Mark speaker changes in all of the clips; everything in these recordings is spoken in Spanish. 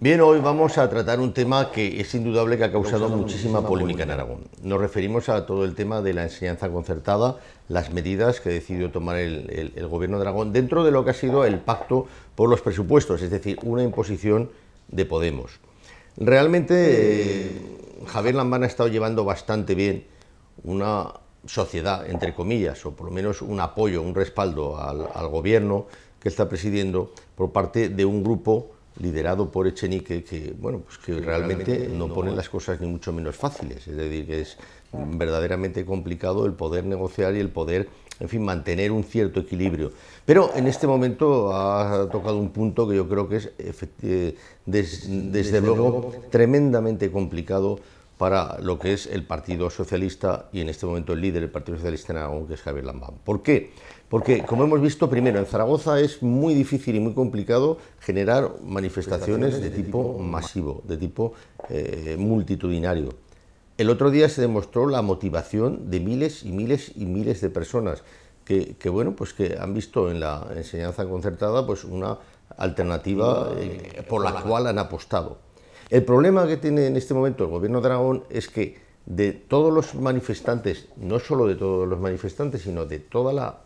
Speaker 1: Bien, hoy vamos a tratar un tema que es indudable que ha causado, muchísima, polémica en Aragón. Nos referimos a todo el tema de la enseñanza concertada, las medidas que decidió tomar el, gobierno de Aragón dentro de lo que ha sido el pacto por los presupuestos, es decir, una imposición de Podemos. Realmente Javier Lambán ha estado llevando bastante bien una sociedad, entre comillas, o por lo menos un apoyo, un respaldo al gobierno que está presidiendo por parte de un grupo liderado por Echenique, que bueno, pues que, realmente, no, pone las cosas ni mucho menos fáciles, es decir, que es verdaderamente complicado el poder negociar y el poder, en fin, mantener un cierto equilibrio. Pero en este momento ha tocado un punto que yo creo que es, eh, desde, luego tremendamente complicado para lo que es el Partido Socialista y en este momento el líder del Partido Socialista en Aragón, que es Javier Lambán. ¿Por qué? Porque, como hemos visto, primero, en Zaragoza es muy difícil y muy complicado generar manifestaciones de tipo masivo, de tipo eh, multitudinario. El otro día se demostró la motivación de miles y miles y miles de personas que, bueno, pues que han visto en la enseñanza concertada pues una alternativa eh, por la cual han apostado. El problema que tiene en este momento el gobierno de Aragón es que de todos los manifestantes, no solo de todos los manifestantes, sino de toda la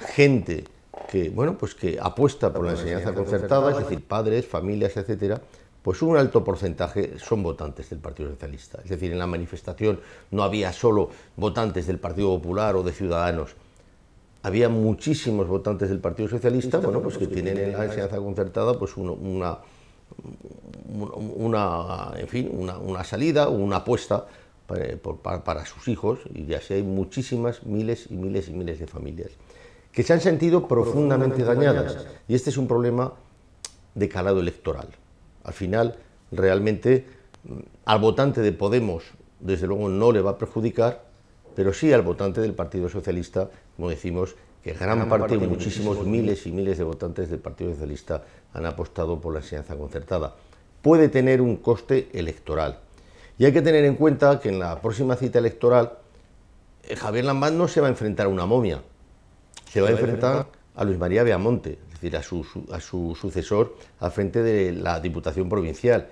Speaker 1: gente que, bueno, pues que apuesta por la, enseñanza, concertada, es decir, padres, familias, etcétera, pues un alto porcentaje son votantes del Partido Socialista. Es decir, en la manifestación no había solo votantes del Partido Popular o de Ciudadanos, había muchísimos votantes del Partido Socialista, bueno, pues que tienen en la enseñanza concertada pues una una, en fin, una, salida o una apuesta eh, para, sus hijos, y ya así hay muchísimas miles y miles y miles de familias que se han sentido profundamente dañadas. Y este es un problema de calado electoral. Al final, realmente, mm, al votante de Podemos, desde luego, no le va a perjudicar, pero sí al votante del Partido Socialista, como decimos, que gran parte, muchísimos miles y miles de votantes del Partido Socialista han apostado por la enseñanza concertada. Puede tener un coste electoral. Y hay que tener en cuenta que en la próxima cita electoral eh, Javier Lambán no se va a enfrentar a una momia, se va a enfrentar a Luis María Beamonte, es decir, a su, sucesor al frente de la Diputación Provincial.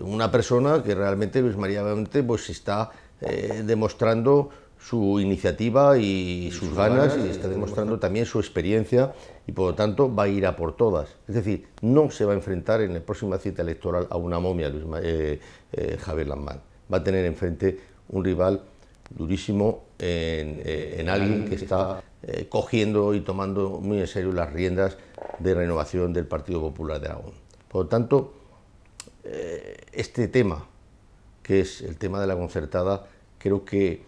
Speaker 1: Una persona que realmente Luis María Beamonte pues está eh, demostrando su iniciativa y, sus, ganas, y está demostrando también su experiencia y por lo tanto va a ir a por todas. Es decir, no se va a enfrentar en la próxima cita electoral a una momia Luis, eh, eh, Javier Lambán. Va a tener enfrente un rival durísimo en, eh, alguien que está cogiendo y tomando muy en serio las riendas de renovación del Partido Popular de Aragón. Por lo tanto, este tema, que es el tema de la concertada, creo que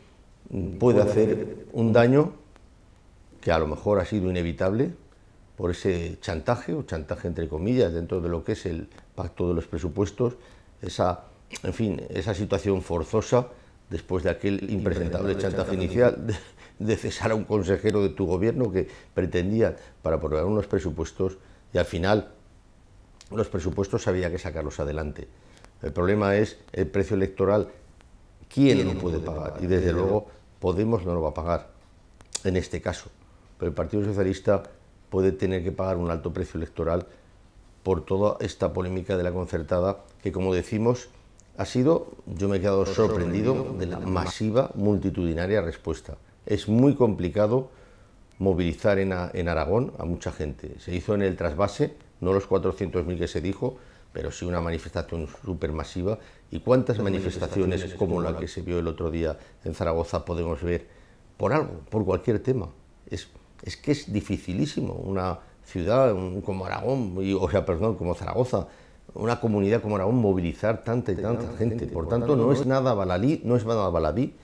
Speaker 1: puede hacer un daño que a lo mejor ha sido inevitable por ese chantaje, o chantaje entre comillas, dentro de lo que es el pacto de los presupuestos, esa, en fin, esa situación forzosa después de aquel impresentable, chantaje, inicial de, de, cesar a un consejero de tu gobierno que pretendía para aprobar unos presupuestos y al final los presupuestos había que sacarlos adelante. El problema es el precio electoral ¿Quién lo puede pagar? Y desde luego Podemos no lo va a pagar, en este caso. Pero el Partido Socialista puede tener que pagar un alto precio electoral por toda esta polémica de la concertada, que como decimos, ha sido, yo me he quedado pues sorprendido de la masiva, multitudinaria respuesta. Es muy complicado movilizar en, en Aragón a mucha gente. Se hizo en el trasvase, no los 400.000 que se dijo, pero sí una manifestación supermasiva. ¿Y cuántas manifestaciones, como la que se vio el otro día en Zaragoza podemos ver por algo, por cualquier tema? Es, es que es dificilísimo una ciudad como Aragón, o sea, perdón, como Zaragoza, una comunidad como Aragón movilizar tanta y tanta, gente. Por, tanto, no es nada baladí, no es nada baladí.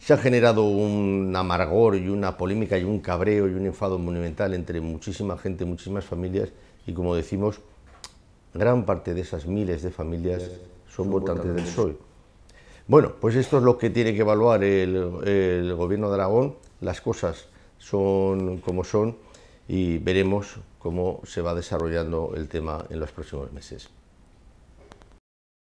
Speaker 1: Se ha generado un amargor y una polémica y un cabreo y un enfado monumental entre muchísima gente, muchísimas familias y como decimos, gran parte de esas miles de familias son, votantes, del PSOE. Bueno, pues esto es lo que tiene que evaluar el, el gobierno de Aragón. Las cosas son como son y veremos cómo se va desarrollando el tema en los próximos meses.